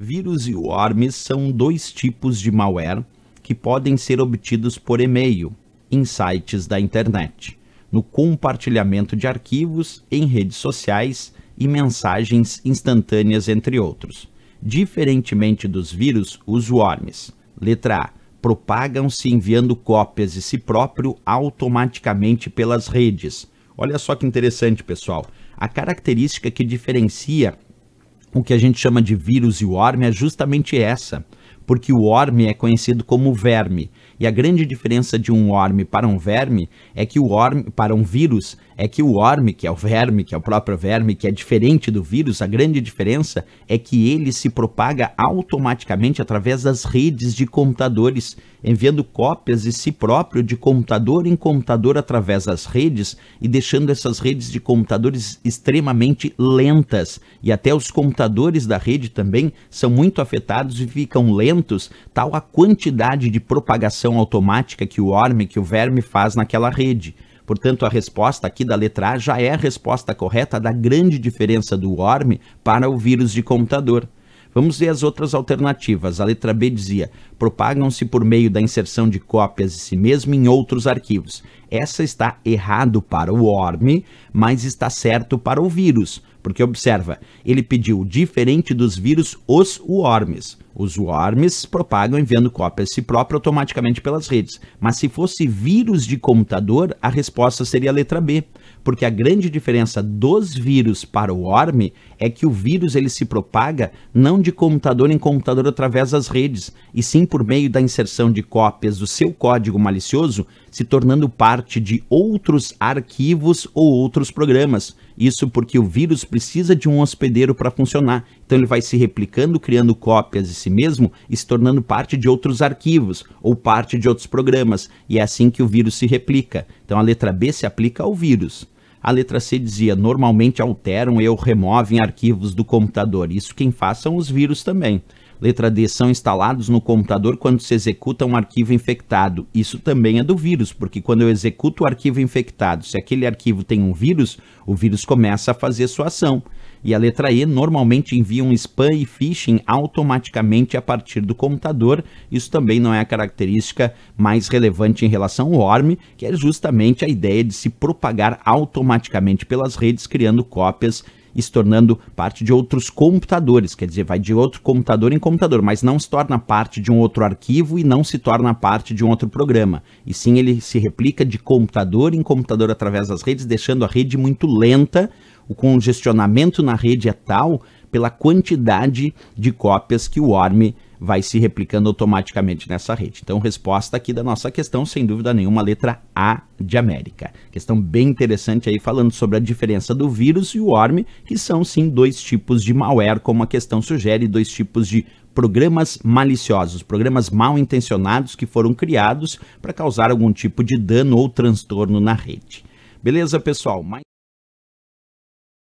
Vírus e worms são dois tipos de malware que podem ser obtidos por e-mail, em sites da internet, no compartilhamento de arquivos, em redes sociais e mensagens instantâneas, entre outros. Diferentemente dos vírus, os worms, letra A, propagam-se enviando cópias de si próprio automaticamente pelas redes. Olha só que interessante, pessoal. A característica que diferencia o que a gente chama de vírus e worm é justamente essa, porque o worm é conhecido como verme. E a grande diferença de um worm para um verme é que o worm para um vírus é que o worm, que é o verme, que é o próprio verme, que é diferente do vírus, a grande diferença é que ele se propaga automaticamente através das redes de computadores, enviando cópias de si próprio de computador em computador através das redes e deixando essas redes de computadores extremamente lentas. E até os computadores da rede também são muito afetados e ficam lentos, tal a quantidade de propagação reprodução automática que o orme, que o verme faz naquela rede. Portanto, a resposta aqui da letra A já é a resposta correta da grande diferença do orme para o vírus de computador. Vamos ver as outras alternativas. A letra B dizia: propagam-se por meio da inserção de cópias de si mesmo em outros arquivos. Essa está errado para o ORM, mas está certo para o vírus, porque observa, ele pediu, diferente dos vírus, os worms. Os worms propagam enviando cópias a si próprio automaticamente pelas redes. Mas se fosse vírus de computador, a resposta seria a letra B. Porque a grande diferença dos vírus para o worm é que o vírus ele se propaga não de computador em computador através das redes, e sim por meio da inserção de cópias do seu código malicioso, se tornando parte de outros arquivos ou outros programas isso porque o vírus precisa de um hospedeiro para funcionar, então ele vai se replicando, criando cópias de si mesmo e se tornando parte de outros arquivos ou parte de outros programas, e é assim que o vírus se replica. Então a letra B se aplica ao vírus. A letra C dizia: normalmente alteram e ou removem arquivos do computador. Isso quem faz são os vírus também. Letra D, são instalados no computador quando se executa um arquivo infectado. Isso também é do vírus, porque quando eu executo o arquivo infectado, se aquele arquivo tem um vírus, o vírus começa a fazer sua ação. E a letra E normalmente envia um spam e phishing automaticamente a partir do computador. Isso também não é a característica mais relevante em relação ao ORM, que é justamente a ideia de se propagar automaticamente pelas redes, criando cópias e se tornando parte de outros computadores, quer dizer, vai de outro computador em computador, mas não se torna parte de um outro arquivo e não se torna parte de um outro programa. E sim, ele se replica de computador em computador através das redes, deixando a rede muito lenta. O congestionamento na rede é tal pela quantidade de cópias que o ORM vai se replicando automaticamente nessa rede. Então, resposta aqui da nossa questão, sem dúvida nenhuma, letra A de América. Questão bem interessante aí, falando sobre a diferença do vírus e o worm, que são sim dois tipos de malware, como a questão sugere, dois tipos de programas maliciosos, programas mal intencionados que foram criados para causar algum tipo de dano ou transtorno na rede. Beleza, pessoal? Mais